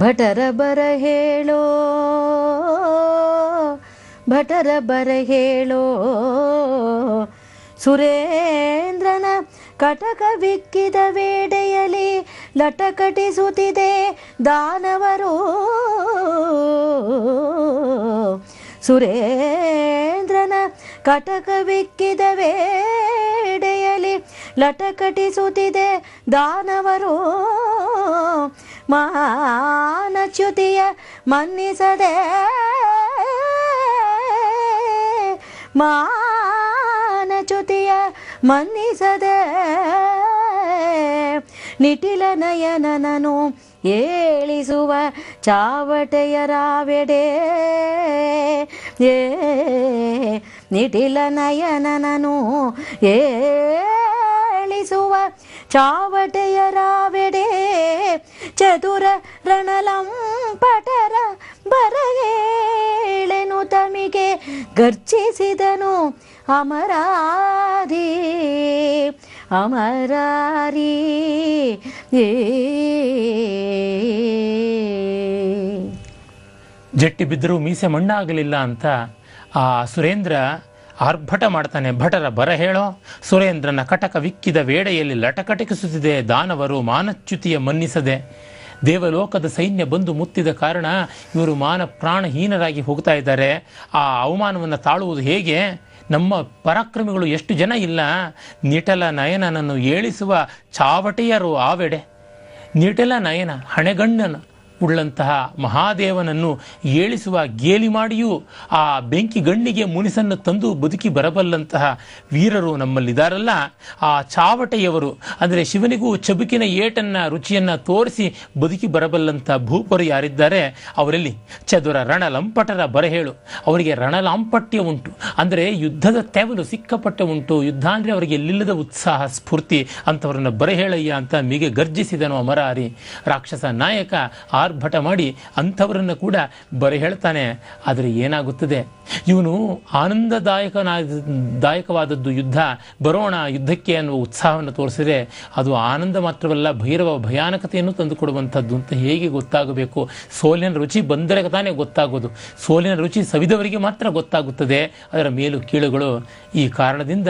ಭಟರ ಬರ ಹೇಳೋ ಭಟರ ಬರ ಹೇಳೋ ಸುರೇಂದ್ರನ ಕಟಕ ವಿಕ್ಕಿದ ವೇಡೆಯಲ್ಲಿ ಲಟಕಟಿಸುತ್ತಿದೆ ದಾನವರು ಸುರೇಂದ್ರನ ಕಟಕ ವಿಕ್ಕಿದ ವೇಡೆಯಲ್ಲಿ ಲಟಕಟಿಸುತ್ತಿದೆ ದಾನವರು ಮಾನಚ್ಯುತಿಯ ಮನ್ನಿಸದೆ ಮಾನಚ್ಯುತಿಯ ಮನ್ನಿಸದೆ ನಿಟಿಲ ನಯನನನು ಏಳಿಸುವ ಚಾವಟೆಯ ರಾವೆಡೆ ಏ ನಿಟಿಲ ನಯನನನು ಏಳಿಸುವ ಚಾವಟೆಯ ರಾವೆಡೆ ಚದುರ ಪಟರ ಬರಗೇಳೆನು ತಮಿಗೆ ಗರ್ಜಿಸಿದನು ಅಮರಾದಿ ಅಮರಾರಿ ಎ ಜಟ್ಟಿ ಬಿದ್ದರೂ ಮೀಸೆ ಮಣ್ಣಾಗಲಿಲ್ಲ ಅಂತ ಆ ಸುರೇಂದ್ರ ಆರ್ಭಟ ಮಾಡ್ತಾನೆ ಭಟರ ಬರ ಹೇಳೋ ಸುರೇಂದ್ರನ ಕಟಕ ವಿಕ್ಕಿದ ವೇಳೆಯಲ್ಲಿ ಲಟಕಟಕಿಸುತ್ತಿದೆ ದಾನವರು ಮಾನಚ್ಯುತಿಯ ಮನ್ನಿಸದೆ ದೇವಲೋಕದ ಸೈನ್ಯ ಬಂದು ಮುತ್ತಿದ ಕಾರಣ ಇವರು ಮಾನ ಪ್ರಾಣಹೀನರಾಗಿ ಹೋಗ್ತಾ ಇದ್ದಾರೆ ಆ ಅವಮಾನವನ್ನು ತಾಳುವುದು ಹೇಗೆ ನಮ್ಮ ಪರಾಕ್ರಮಿಗಳು ಎಷ್ಟು ಜನ ಇಲ್ಲ ನಿಟಲ ನಯನನನ್ನು ಏಳಿಸುವ ಚಾವಟಿಯರು ಆವೆಡೆ ನಿಟಲ ನಯನ ಹಣೆಗಣ್ಣನು ಉಳ್ಳಂತಹ ಮಹಾದೇವನನ್ನು ಏಳಿಸುವ ಗೇಲಿ ಮಾಡಿಯೂ ಆ ಬೆಂಕಿ ಗಣ್ಣಿಗೆ ಮುನಿಸನ್ನು ತಂದು ಬದುಕಿ ಬರಬಲ್ಲಂತಹ ವೀರರು ನಮ್ಮಲ್ಲಿದ್ದಾರಲ್ಲ ಆ ಚಾವಟೆಯವರು ಅಂದರೆ ಶಿವನಿಗೂ ಚಬುಕಿನ ಏಟನ್ನ ರುಚಿಯನ್ನ ತೋರಿಸಿ ಬದುಕಿ ಬರಬಲ್ಲಂತಹ ಭೂಪರು ಯಾರಿದ್ದಾರೆ ಅವರಲ್ಲಿ ಚದುರ ರಣಲಂಪಟರ ಬರಹೇಳು ಅವರಿಗೆ ರಣಲಾಂಪಟ್ಯ ಉಂಟು ಅಂದರೆ ಯುದ್ಧದ ತೆವಲು ಸಿಕ್ಕಪಟ್ಟೆ ಉಂಟು ಯುದ್ಧ ಅಂದರೆ ಅವರಿಗೆ ಎಲ್ಲಿಲ್ಲದ ಉತ್ಸಾಹ ಸ್ಫೂರ್ತಿ ಅಂತವರನ್ನು ಬರಹೇಳಯ್ಯ ಅಂತ ಮಿಗೆ ಗರ್ಜಿಸಿದನು ಅಮರಾರಿ ರಾಕ್ಷಸ ನಾಯಕ ಆರ್ ಆರ್ಭಟ ಮಾಡಿ ಅಂಥವರನ್ನು ಕೂಡ ಬರೆ ಹೇಳ್ತಾನೆ ಆದರೆ ಏನಾಗುತ್ತದೆ ಇವನು ಆನಂದದಾಯಕನಾದಾಯಕವಾದದ್ದು ಯುದ್ಧ ಬರೋಣ ಯುದ್ಧಕ್ಕೆ ಅನ್ನುವ ಉತ್ಸಾಹವನ್ನು ತೋರಿಸಿದರೆ ಅದು ಆನಂದ ಮಾತ್ರವಲ್ಲ ಭೈರವ ಭಯಾನಕತೆಯನ್ನು ತಂದುಕೊಡುವಂಥದ್ದು ಅಂತ ಹೇಗೆ ಗೊತ್ತಾಗಬೇಕು ಸೋಲಿನ ರುಚಿ ಬಂದರೆ ತಾನೇ ಗೊತ್ತಾಗೋದು ಸೋಲಿನ ರುಚಿ ಸವಿದವರಿಗೆ ಮಾತ್ರ ಗೊತ್ತಾಗುತ್ತದೆ ಅದರ ಮೇಲು ಕೀಳುಗಳು ಈ ಕಾರಣದಿಂದ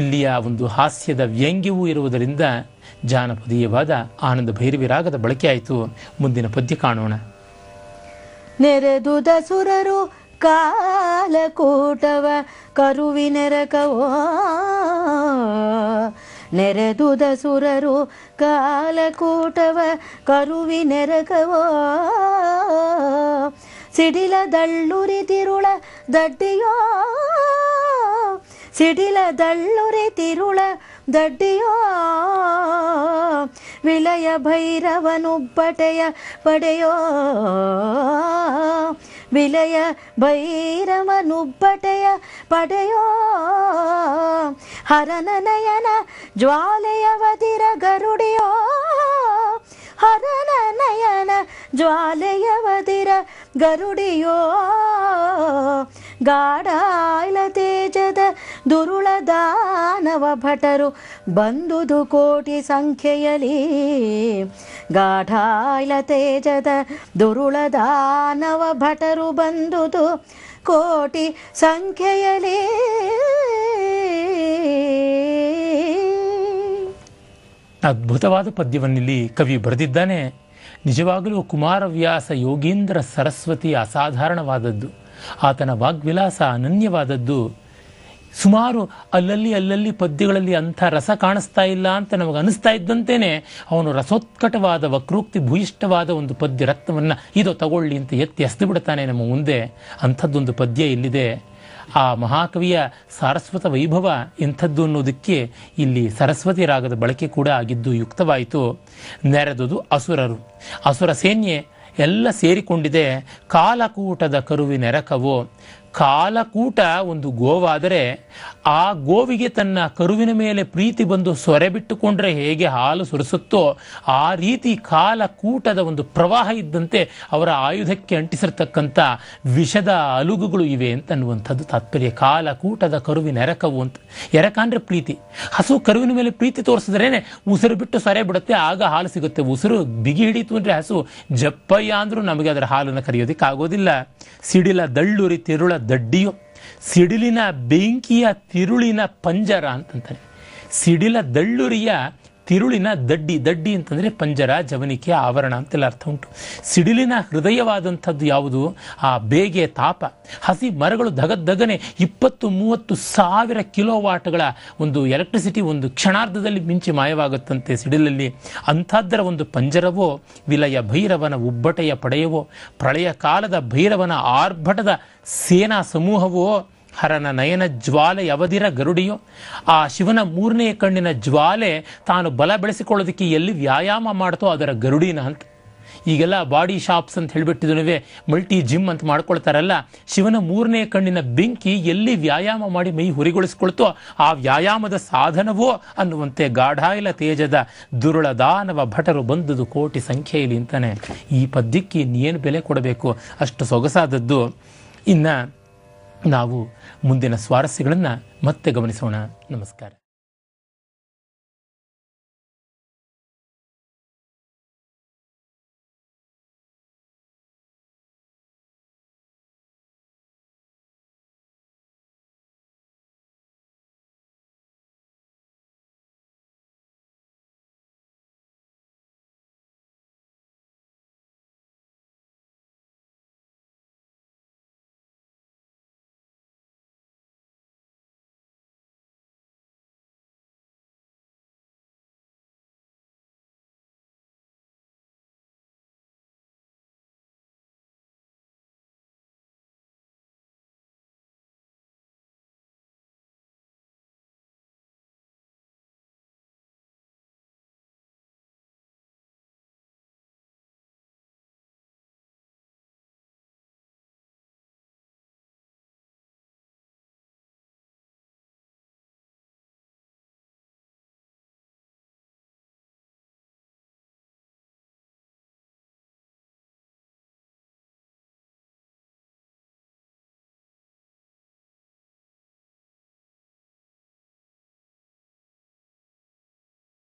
ಇಲ್ಲಿಯ ಒಂದು ಹಾಸ್ಯದ ವ್ಯಂಗ್ಯವೂ ಇರುವುದರಿಂದ ಜಾನಪದೀಯವಾದ ಆನಂದ ಭೈರವಿರಾಗದ ಬಳಕೆಯಾಯಿತು ಮುಂದಿನ ಪದ್ಯ ಕಾಣೋಣ ನೆರೆದುದ ಸುರರು ಕಾಲಕೂಟವ ದಸುರರು ನೆರೆದುದ ಸುರರು ಕಾಲಕೂಟವ ನೆರಕವೋ ಸಿಡಿಲ ದಳ್ಳುರಿ ತಿರುಳ ದಡ್ಡಿಯೋ ಸಿಡಿಲ ದಳ್ಳುರಿ ತಿರುಳ ದಡ್ಡಿಯೋ ವಿಲಯ ಭೈರವನುಬ್ಬಟೆಯ ಪಡೆಯೋ ವಿಲಯ ಭೈರವನುಬ್ಬಟೆಯ ಪಡೆಯೋ ಹರನ ನಯನ ಜ್ವಾಲೆಯವದಿರ ಗರುಡಿಯೋ ಹರನ ನಯನ ಜ್ವಾಲೆಯವದಿರ ಗರುಡಿಯೋ ಗಾಢಾಯ್ಲತೆ ದುರುಳ ದಾನವ ಭಟರು ಬಂದುದು ಕೋಟಿ ಸಂಖ್ಯೆಯಲ್ಲಿ ಗಾಢಾಯಿಲ ತೇಜದ ದುರುಳ ದಾನವ ಭಟರು ಬಂದುದು ಕೋಟಿ ಸಂಖ್ಯೆಯಲ್ಲಿ ಅದ್ಭುತವಾದ ಪದ್ಯವನ್ನಿಲ್ಲಿ ಕವಿ ಬರೆದಿದ್ದಾನೆ ನಿಜವಾಗಲೂ ಕುಮಾರವ್ಯಾಸ ಯೋಗೀಂದ್ರ ಸರಸ್ವತಿ ಅಸಾಧಾರಣವಾದದ್ದು ಆತನ ವಾಗ್ವಿಲಾಸ ಅನನ್ಯವಾದದ್ದು ಸುಮಾರು ಅಲ್ಲಲ್ಲಿ ಅಲ್ಲಲ್ಲಿ ಪದ್ಯಗಳಲ್ಲಿ ಅಂಥ ರಸ ಕಾಣಿಸ್ತಾ ಇಲ್ಲ ಅಂತ ನಮಗೆ ಅನಿಸ್ತಾ ಇದ್ದಂತೇನೆ ಅವನು ರಸೋತ್ಕಟವಾದ ವಕ್ರೋಕ್ತಿ ಭೂಯಿಷ್ಠವಾದ ಒಂದು ಪದ್ಯ ರತ್ನವನ್ನು ಇದು ತಗೊಳ್ಳಿ ಅಂತ ಎತ್ತಿ ಎಸ್ದು ಬಿಡ್ತಾನೆ ನಮ್ಮ ಮುಂದೆ ಅಂಥದ್ದೊಂದು ಪದ್ಯ ಇಲ್ಲಿದೆ ಆ ಮಹಾಕವಿಯ ಸಾರಸ್ವತ ವೈಭವ ಇಂಥದ್ದು ಅನ್ನೋದಕ್ಕೆ ಇಲ್ಲಿ ಸರಸ್ವತಿ ರಾಗದ ಬಳಕೆ ಕೂಡ ಆಗಿದ್ದು ಯುಕ್ತವಾಯಿತು ನೆರೆದುದು ಅಸುರರು ಅಸುರ ಸೇನ್ಯೆ ಎಲ್ಲ ಸೇರಿಕೊಂಡಿದೆ ಕಾಲಕೂಟದ ಕರುವಿನೆರಕವು ಕಾಲಕೂಟ ಒಂದು ಗೋವಾದರೆ ಆ ಗೋವಿಗೆ ತನ್ನ ಕರುವಿನ ಮೇಲೆ ಪ್ರೀತಿ ಬಂದು ಸೊರೆ ಬಿಟ್ಟುಕೊಂಡ್ರೆ ಹೇಗೆ ಹಾಲು ಸುರಿಸುತ್ತೋ ಆ ರೀತಿ ಕಾಲಕೂಟದ ಒಂದು ಪ್ರವಾಹ ಇದ್ದಂತೆ ಅವರ ಆಯುಧಕ್ಕೆ ಅಂಟಿಸಿರ್ತಕ್ಕಂಥ ವಿಷದ ಅಲುಗುಗಳು ಇವೆ ಅಂತ ಅನ್ನುವಂಥದ್ದು ತಾತ್ಪರ್ಯ ಕಾಲಕೂಟದ ಕರುವಿನ ಎರಕವು ಅಂತ ಎರಕ ಅಂದರೆ ಪ್ರೀತಿ ಹಸು ಕರುವಿನ ಮೇಲೆ ಪ್ರೀತಿ ತೋರಿಸಿದ್ರೇನೆ ಉಸಿರು ಬಿಟ್ಟು ಸೊರೆ ಬಿಡುತ್ತೆ ಆಗ ಹಾಲು ಸಿಗುತ್ತೆ ಉಸಿರು ಬಿಗಿ ಹಿಡಿತು ಅಂದರೆ ಹಸು ಜಪ್ಪಯ್ಯ ಅಂದರೂ ನಮಗೆ ಅದರ ಹಾಲನ್ನು ಕರೆಯೋದಕ್ಕೆ ಆಗೋದಿಲ್ಲ ಸಿಡಿಲ ದಳ್ಳುರಿ ತಿರುಳ ದಡ್ಡಿಯು ಸಿಡಿಲಿನ ಬೆಂಕಿಯ ತಿರುಳಿನ ಪಂಜರ ಅಂತಂತಾನೆ ಸಿಡಿಲ ದಳ್ಳುರಿಯ ತಿರುಳಿನ ದಡ್ಡಿ ದಡ್ಡಿ ಅಂತಂದರೆ ಪಂಜರ ಜವನಿಕೆ ಆವರಣ ಅಂತೆಲ್ಲ ಅರ್ಥ ಉಂಟು ಸಿಡಿಲಿನ ಹೃದಯವಾದಂಥದ್ದು ಯಾವುದು ಆ ಬೇಗೆ ತಾಪ ಹಸಿ ಮರಗಳು ಧಗದ್ದಗನೆ ಇಪ್ಪತ್ತು ಮೂವತ್ತು ಸಾವಿರ ಕಿಲೋ ಒಂದು ಎಲೆಕ್ಟ್ರಿಸಿಟಿ ಒಂದು ಕ್ಷಣಾರ್ಧದಲ್ಲಿ ಮಿಂಚಿ ಮಾಯವಾಗುತ್ತಂತೆ ಸಿಡಿಲಲ್ಲಿ ಅಂಥದ್ದರ ಒಂದು ಪಂಜರವೋ ವಿಲಯ ಭೈರವನ ಉಬ್ಬಟೆಯ ಪಡೆಯವೋ ಪ್ರಳಯ ಕಾಲದ ಭೈರವನ ಆರ್ಭಟದ ಸೇನಾ ಸಮೂಹವೋ ಹರನ ನಯನ ಜ್ವಾಲೆ ಯವದಿರ ಗರುಡಿಯೋ ಆ ಶಿವನ ಮೂರನೇ ಕಣ್ಣಿನ ಜ್ವಾಲೆ ತಾನು ಬಲ ಬೆಳೆಸಿಕೊಳ್ಳೋದಕ್ಕೆ ಎಲ್ಲಿ ವ್ಯಾಯಾಮ ಮಾಡ್ತೋ ಅದರ ಗರುಡಿನ ಅಂತ ಈಗೆಲ್ಲ ಬಾಡಿ ಶಾಪ್ಸ್ ಅಂತ ಹೇಳಿಬಿಟ್ಟಿದನುವೆ ಮಲ್ಟಿ ಜಿಮ್ ಅಂತ ಮಾಡ್ಕೊಳ್ತಾರಲ್ಲ ಶಿವನ ಮೂರನೇ ಕಣ್ಣಿನ ಬೆಂಕಿ ಎಲ್ಲಿ ವ್ಯಾಯಾಮ ಮಾಡಿ ಮೈ ಹುರಿಗೊಳಿಸ್ಕೊಳ್ತೋ ಆ ವ್ಯಾಯಾಮದ ಸಾಧನವೋ ಅನ್ನುವಂತೆ ಗಾಢಾಯಿಲ ತೇಜದ ದುರುಳ ದಾನವ ಭಟರು ಬಂದದು ಕೋಟಿ ಸಂಖ್ಯೆಯಲ್ಲಿ ಅಂತಾನೆ ಈ ಪದ್ಯಕ್ಕೆ ಇನ್ನೇನು ಬೆಲೆ ಕೊಡಬೇಕು ಅಷ್ಟು ಸೊಗಸಾದದ್ದು ಇನ್ನು ನಾವು ಮುಂದಿನ ಸ್ವಾರಸ್ಯಗಳನ್ನು ಮತ್ತೆ ಗಮನಿಸೋಣ ನಮಸ್ಕಾರ